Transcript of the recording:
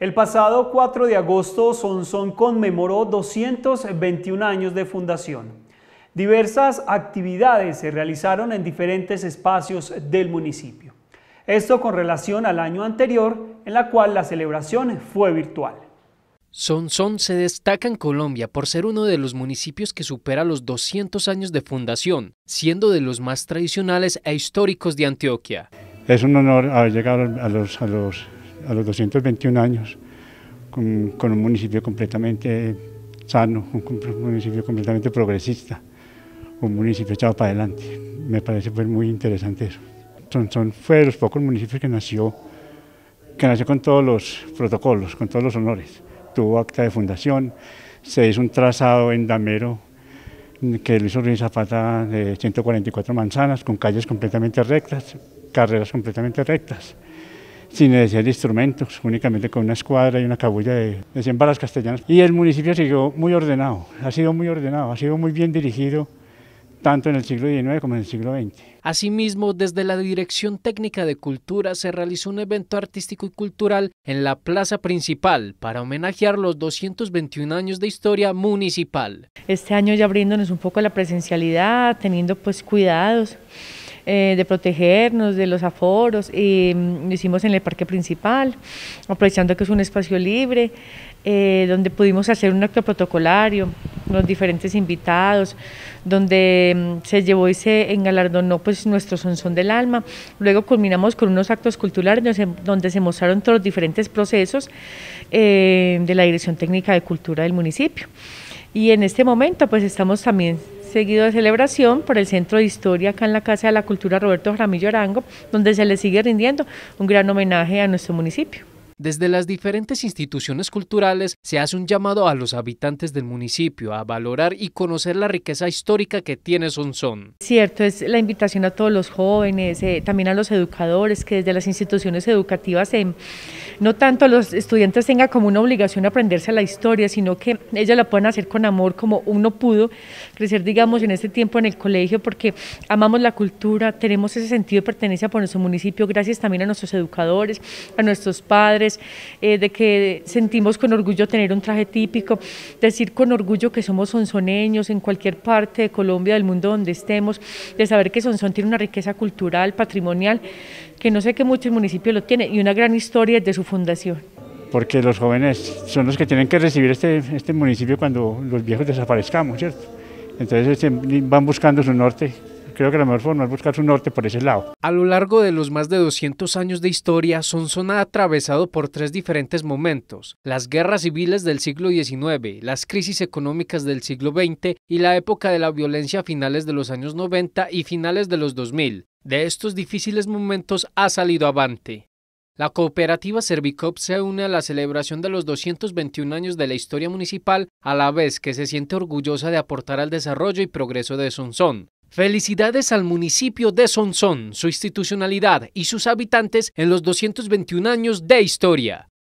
El pasado 4 de agosto, Sonsón conmemoró 221 años de fundación. Diversas actividades se realizaron en diferentes espacios del municipio. Esto con relación al año anterior, en la cual la celebración fue virtual. Sonsón se destaca en Colombia por ser uno de los municipios que supera los 200 años de fundación, siendo de los más tradicionales e históricos de Antioquia. Es un honor haber llegado a los, a los a los 221 años, con, un municipio completamente sano, un, municipio completamente progresista, un municipio echado para adelante. Me parece pues, muy interesante eso. son fue de los pocos municipios que nació, que nació con todos los protocolos, con todos los honores. Tuvo acta de fundación, se hizo un trazado en Damero que lo hizo Luis Zapata de 144 manzanas, con calles completamente rectas, carreras completamente rectas sin necesidad de instrumentos, únicamente con una escuadra y una cabulla de, 100 balas castellanas. Y el municipio siguió muy ordenado, ha sido muy ordenado, ha sido muy bien dirigido tanto en el siglo XIX como en el siglo XX. Asimismo, desde la Dirección Técnica de Cultura se realizó un evento artístico y cultural en la plaza principal para homenajear los 221 años de historia municipal. Este año ya abriéndonos un poco la presencialidad, teniendo pues cuidados eh, de protegernos de los aforos, y mm, lo hicimos en el parque principal, aprovechando que es un espacio libre, eh, donde pudimos hacer un acto protocolario, los diferentes invitados, donde mm, se llevó y se engalardonó pues, nuestro sonzón del alma. Luego culminamos con unos actos culturales donde se, mostraron todos los diferentes procesos eh, de la Dirección Técnica de Cultura del municipio. Y en este momento pues estamos también seguido de celebración por el Centro de Historia acá en la Casa de la Cultura Roberto Jaramillo Arango, donde se le sigue rindiendo un gran homenaje a nuestro municipio. Desde las diferentes instituciones culturales se hace un llamado a los habitantes del municipio a valorar y conocer la riqueza histórica que tiene Sonsón. Cierto, es la invitación a todos los jóvenes, eh, también a los educadores, que desde las instituciones educativas em, no tanto a los estudiantes tenga como una obligación aprenderse la historia, sino que ellos la puedan hacer con amor como uno pudo crecer, digamos, en este tiempo en el colegio, porque amamos la cultura, tenemos ese sentido de pertenencia por nuestro municipio, gracias también a nuestros educadores, a nuestros padres, eh, de que sentimos con orgullo tener un traje típico, decir con orgullo que somos sonzoneños en cualquier parte de Colombia, del mundo donde estemos, de saber que Sonson tiene una riqueza cultural, patrimonial, que no sé qué muchos municipios lo tienen y una gran historia desde su fundación. Porque los jóvenes son los que tienen que recibir este, este municipio cuando los viejos desaparezcamos, ¿cierto? Entonces este, van buscando su norte creo que la mejor forma es buscar su norte por ese lado. A lo largo de los más de 200 años de historia, Sonsón ha atravesado por tres diferentes momentos, las guerras civiles del siglo XIX, las crisis económicas del siglo XX y la época de la violencia a finales de los años 90 y finales de los 2000. De estos difíciles momentos ha salido avante. La cooperativa Servicop se une a la celebración de los 221 años de la historia municipal, a la vez que se siente orgullosa de aportar al desarrollo y progreso de Sonsón. Felicidades al municipio de Sonsón, su institucionalidad y sus habitantes en los 221 años de historia.